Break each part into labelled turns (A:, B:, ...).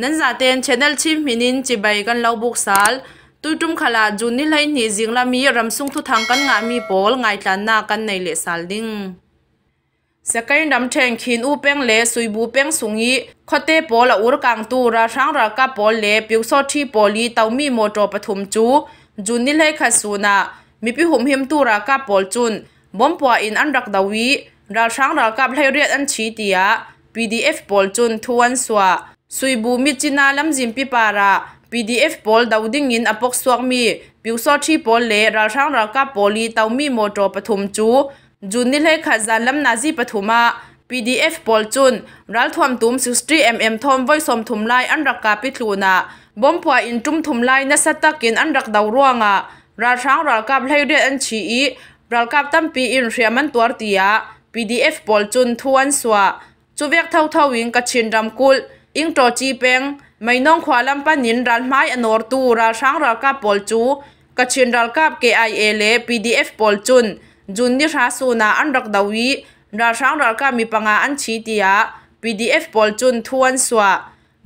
A: นั้นจาเต็นชแนลชิมมินินจีใบกันเล่าบุกสาลตุยตุมขลาจุนนี่ไลนี่จิงละมีรำซุงทุทางกันงามีบอลไงจานนากันในเลสาลดิงสกายดำเทงขินอูเป้งเลสุยบูเป้งสุงีคดเตปอลอุรกังตูราชัางรากาอลเลปิวโซที่ปอลีเตามีโมโตปฐมจูจุนนี่ไลขัสูนามีพิหุมหิมตูรากาปอลจุนบอมปัวอินอันรักดาวีราชัางรากาไพเรียดอันชีเตีย PDF โปลจุนทวนสวาสุยบูมิจินาลัมจิมพีปาระ PDF ปอลดาวดิ้งินอพกสวกมีพิวซอทีพอลเล่ราชังรากาปอลีเตามีมอโตปฐุมจูจุนนิเลขาจันลัมนาจีปฐุมะ PDF ปอลจุนรัลทวมตุมซิสตรีเอ็มเอ็มทอมไว้สมทุมไลอันรากาพิทูนาบอมพัวอินจุมทุมไลนัสตะกินอันรักดาวร่วงะราชังรากาเลเรียนฉีรัลกาตั้มปีอินเรียมันตัวตียา PDF ปอลจุนทวนสวะจุเวกเท่าเท่าวิงกัชินรำกุลอิงโตจีเปงไม่น้องขวาลำปันนินรันไม้อนอร์ตูราช้างรากาบปอลจูกชินรัลกาบเกไอเอเลพีดีเอฟปอลจุนจุนนิชาสูนาอันรักดาวีราช้างรากามีปังอาอันชีติยาพีดีเอฟปอลจุนทวนสวะ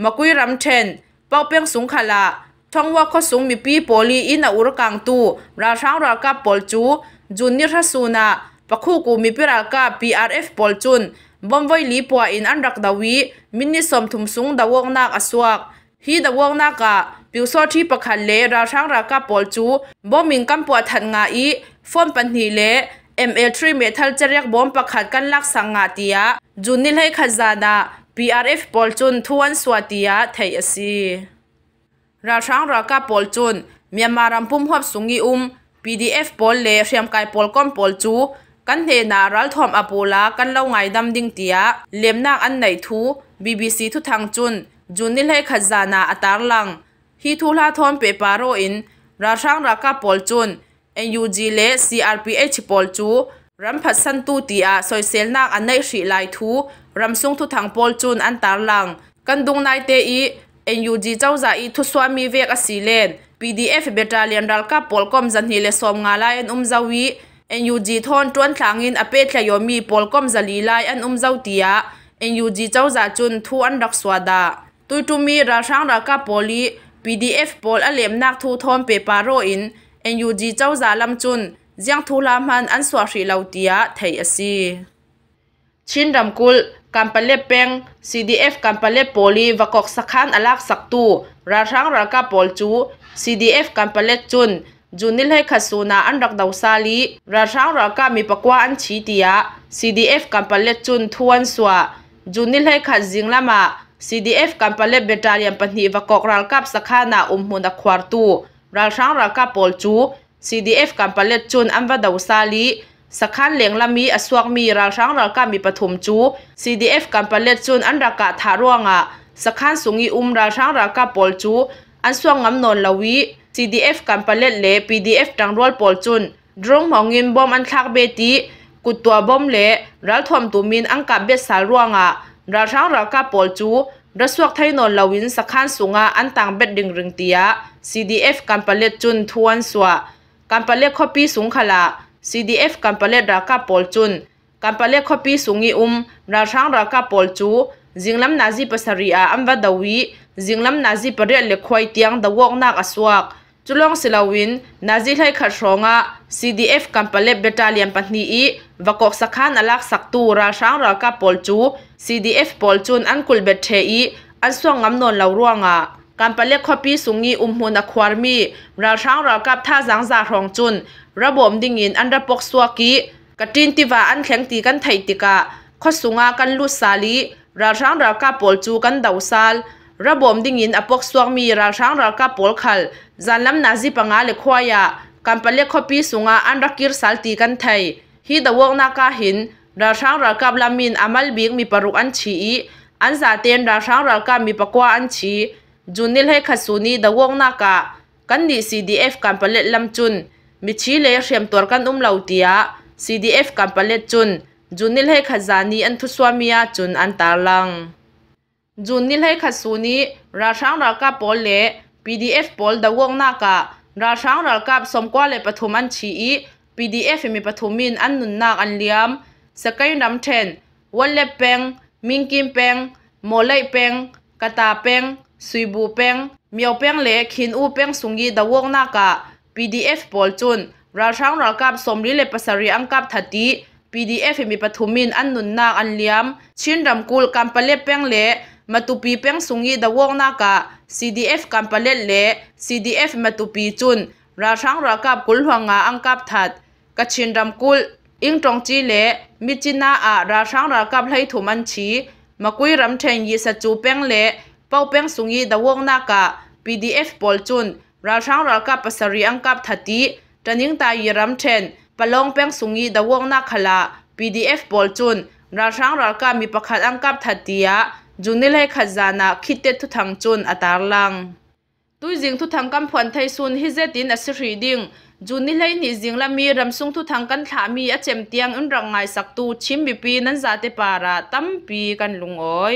A: มาคุยรำเชนเป้าเปียงสูงขลาท่องว่าข้อสูงมีปีโปลีอินอุรกังตูราช้างรากาบปอลจูจุนนิชาสูนาปะคู่กูมีปีรากับีอาร์เอฟปอลจุนบอมไวลีปัวอินอันรักดาวีมินิสมถุมสุงดาวงนักอสวกฮีดาวงนักะปิวซอที่ประคันเลราช่างรากาปอลจูบอมิงกัมปวดทันงาอีฟอนปันหีเล ML3 Metal จะเรียกบอมประคันกันลักสังงาติยาจุนิลให้ขจาดา PRF ปอลจุนทวนสวัติยาไทยสีราช่างรากาปอลจุนเมียมารัพุ่มหอบสุงีอุม PDF ปอลเลเรียมกายปอลก้อมปอลจูกันเฮนารัลทอมอโปลากันเล่าไงดำดิ่งเตียเลียมนางอันไหนทู BBC ทุทางจุน จุนนิลให้ขจานาอตารลังฮีทูลาทอนเปปาโรอินราช่างรากาปอลจุนนยูจีเล CRPH ปอลจูรัมพัดสันตูตีอาซอยเซลนากอันในสีลายทูรัมซุงทุทางปอลจุนอันตารลัง กันดุงนายเตอี n นยูจีเจ้าใจทุสวามีเวกอสีเลน PDF เบตาเลียนรัลกาปอลกอมจันฮีเลสอมงาไลอันอุมจาวี NUG ทอนจวนทางอินอเปตเลยมีปอลกอมจาลีไลอันอุมจาวตีอาเยูจีเจ้าจ่าจุนทูอันดักสวัสดาตุยตุมีราช่างรากาโพลี PDF โพลอเลมนักทูทอมเปปาโรอินเยูจีเจ้าจ่าลำจุนยังทูลามันอันสวัสดีเลาเตียไทยอีชินดำกุลกัมเปเลเปง CDF กัมเปเลโพลีวกอกสักขันอลักสักตูราช่างรากาโพลจู CDF กัมเปเลจุน จุนิลให้ขัดสูนาอันรักดาวซาลีราช่างรากามีปะกว่าอันชีเตีย CDF กัมเปเลจุนทวนสวาจุนิลให้ขัดจิงละมา CDF กันเปเล็บเบตาเลียนปนีวกอกรัลกับสักขานาอุมมุนักควาร์ตูรัลช้างรัลกับปอลจู CDF กันเปเล็บจุนอันวัดดาวซาลีสักขันเลียงละมีอสวกมีรัลช้างรัลกับมีปฐมจู CDF กันเปเล็บจุนอันรักกะทาร่วงอ่ะสักขันสุงีอุมรัลช้างรัลกับปอลจูอันสวงงำนนลวี CDF กันเปเล็บเล PDF ดังรัวปอลจุนดรงหมองินบอมอันทักเบตีกุดตัวบอมเละรัลทอมตูมินอังกับเบ็ดสารวงอ่ะรัลช่างรัลกาปอลจูรัสวกไทยนนลาวินสักขันสุงาอันต่างเบ็ดดึงรึงเตีย CDF กัรเปเลจุนทวนสวะกัรเปเลคอปีสูงขลา CDF กัรเปเลรักาปอลจุนกัรเปเลคอปีสูงอีอุมรัลช่างรักาปอลจูจิงลำนาจีปัสรีอาอัมวัดดวีจิงลำนาจีปเรียเลควายเตียงดาวกนักอสวกจุลองศิลาวิน นาจิไลขัดรองะ CDF กัมปเล็บเบตาเลียนปัตนีอีวกอกสักขันอลักสักตูราช้างราคาปอลจู CDF ปอลจูนอันกุลเบเทอีอันส่วงงำนนเลาร่วงะการปะเล็กปีสุงีอุมหุนักควารมี ราช้างรากับท่าจังจาทองจุนระบบดิ่งอินอันระปกสวกีกตินติวาอันแข็งตีกันไทยติกะขสุงากันลุสาลี ราช้างรากับปอลจูกันดาวซาลระบบดิ่งอินอปกสวกมีราลช้างรัลกาปอลคลจันลำนาจีปังอาเลควายะกันเปรล็กขปีสุงาอันรักกิรสัลตีกันไทยฮีดวกนักาหินราลช้างรัลกาบลามินอามัลบิกมีปรุอันชีอันซาเตนราลช้างรัลกามีปะกวาอันชีจุนิลให้ขัดสุนีดวกนักากันนีซีดีเอฟกันเปรล็กลำจุน มีชีเลยเชียมตัวกันอุ้มเหล่าเตียซีดีเกันเปรล็จุนจุนิลให้ขจานีอันทุสวามียจุนอันตาลังจุนนิลให้ขัดสูนี้ ราช้างรากับปอลเล่ PDF ปอลดาวงนากะราช้างรากาบสมกว่าเลยปฐมอันชีอี PDF มีปฐมินอันนุนนักอันเลียมสกายนำเทนวันเล่บเปงมิงกิมเปงโมเล่เปงกตาเปงสุยบูเปงมียวเปงเล่ขินอูเปงสุงยีดาวงนากะ PDF ปอลจุนราช้างรากาบสมริเล่ปสรียังกับทัดดี PDF มีปฐมินอันนุนนักอันเลียมชินรำกูลกัมเปเล่เปงเล่ matupi peng sungi da wong na ka CDF kampalet le CDF matupi chun ra thang ra kap kul hwanga ang kap that ka chin ram kul ing tong chi le mi china a ra thang ra kap hlai thu man chi makui ram then yi sa chu peng le pau peng sungi da wong na ka PDF pol chun ra thang ra kap pasari ang kap thati taning ta yi ram then palong peng sungi da wong na khala PDF pol chun ra thang ra ka mi pakhat ang kap thati a จุนนี่เลยขจานะคิดเต็ดทุทังจุนอัตาลังตุยจิงทุทังกัมพวนไทยซุนฮิเจตินอัสรีดิงจุนนี่เลยนิจิงละมีรำซุงทุทังกันถามีอาเจมเตียงอุนรังไงสักตูชิมบีปีนั้นจาเตปาระตั้มปีกันลุงอ้อย